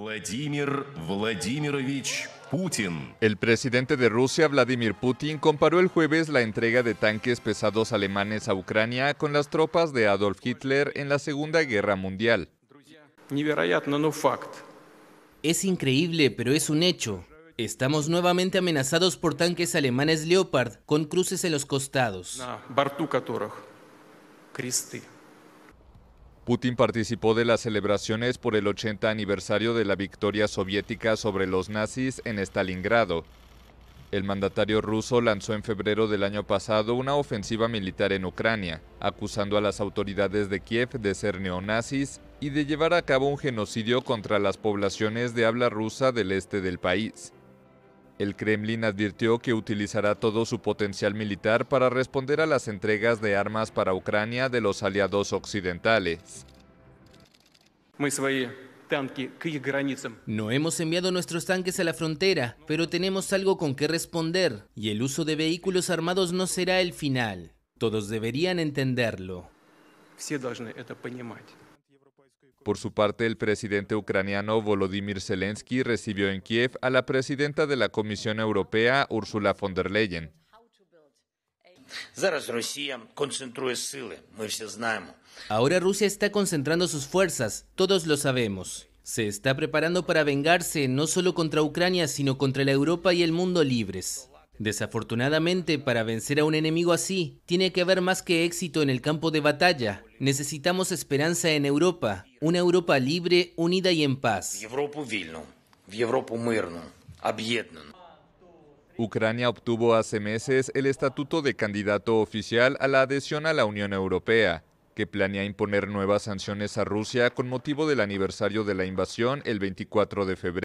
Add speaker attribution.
Speaker 1: Vladimir Vladimirovich Putin. El presidente de Rusia, Vladimir Putin, comparó el jueves la entrega de tanques pesados alemanes a Ucrania con las
Speaker 2: tropas de Adolf Hitler en la Segunda Guerra Mundial. Es increíble, pero es un hecho. Estamos nuevamente amenazados por tanques alemanes Leopard con cruces en los costados.
Speaker 1: Putin participó de las celebraciones por el 80 aniversario de la victoria soviética sobre los nazis en Stalingrado. El mandatario ruso lanzó en febrero del año pasado una ofensiva militar en Ucrania, acusando a las autoridades de Kiev de ser neonazis y de llevar a cabo un genocidio contra las poblaciones de habla rusa del este del país. El Kremlin advirtió que utilizará todo su potencial militar para responder a las entregas de armas para Ucrania de los aliados occidentales.
Speaker 2: No hemos enviado nuestros tanques a la frontera, pero tenemos algo con que responder, y el uso de vehículos armados no será el final. Todos deberían entenderlo.
Speaker 1: Por su parte, el presidente ucraniano Volodymyr Zelensky recibió en Kiev a la presidenta de la Comisión Europea, Ursula
Speaker 2: von der Leyen. Ahora Rusia está concentrando sus fuerzas, todos lo sabemos. Se está preparando para vengarse no solo contra Ucrania, sino contra la Europa y el mundo libres. Desafortunadamente, para vencer a un enemigo así, tiene que haber más que éxito en el campo de batalla. Necesitamos esperanza en Europa, una Europa libre, unida y en paz. Ucrania
Speaker 1: obtuvo hace meses el estatuto de candidato oficial a la adhesión a la Unión Europea, que planea imponer nuevas sanciones a Rusia con motivo del aniversario de la invasión el 24 de febrero.